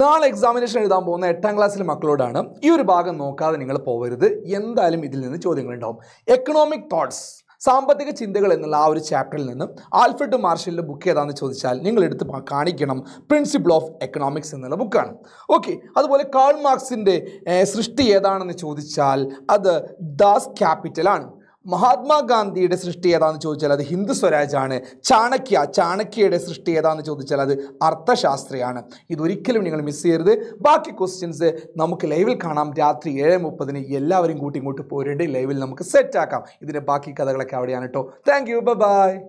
നാളെ എക്സാമിനേഷൻ എഴുതാൻ പോകുന്ന എട്ടാം ക്ലാസ്സിലെ മക്കളോടാണ് ഈ ഒരു ഭാഗം നോക്കാതെ നിങ്ങൾ പോകരുത് എന്തായാലും ഇതിൽ നിന്ന് ചോദ്യങ്ങളുണ്ടാവും എക്കണോമിക് തോട്ട്സ് സാമ്പത്തിക ചിന്തകൾ എന്നുള്ള ആ ഒരു ചാപ്റ്ററിൽ നിന്നും ആൽഫ്രഡ് മാർഷലിൻ്റെ ബുക്ക് ഏതാണെന്ന് ചോദിച്ചാൽ നിങ്ങൾ എടുത്ത് കാണിക്കണം പ്രിൻസിപ്പിൾ ഓഫ് എക്കണോമിക്സ് എന്നുള്ള ബുക്കാണ് ഓക്കെ അതുപോലെ കാൾ മാർക്സിൻ്റെ സൃഷ്ടി ഏതാണെന്ന് ചോദിച്ചാൽ അത് ദാസ് ക്യാപിറ്റലാണ് മഹാത്മാഗാന്ധിയുടെ സൃഷ്ടി ഏതാന്ന് ചോദിച്ചാൽ അത് ഹിന്ദു സ്വരാജാണ് ചാണക്യ ചാണക്യയുടെ സൃഷ്ടി ഏതാന്ന് ചോദിച്ചാൽ അത് അർത്ഥശാസ്ത്രിയാണ് ഇതൊരിക്കലും നിങ്ങൾ മിസ് ചെയ്യരുത് ബാക്കി ക്വസ്റ്റ്യൻസ് നമുക്ക് ലൈവിൽ കാണാം രാത്രി ഏഴ് മുപ്പതിന് എല്ലാവരും കൂട്ടി ഇങ്ങോട്ട് പോരേണ്ടി ലൈവിൽ നമുക്ക് സെറ്റാക്കാം ഇതിൻ്റെ ബാക്കി കഥകളൊക്കെ അവിടെയാണ് കേട്ടോ താങ്ക് യു ബൈ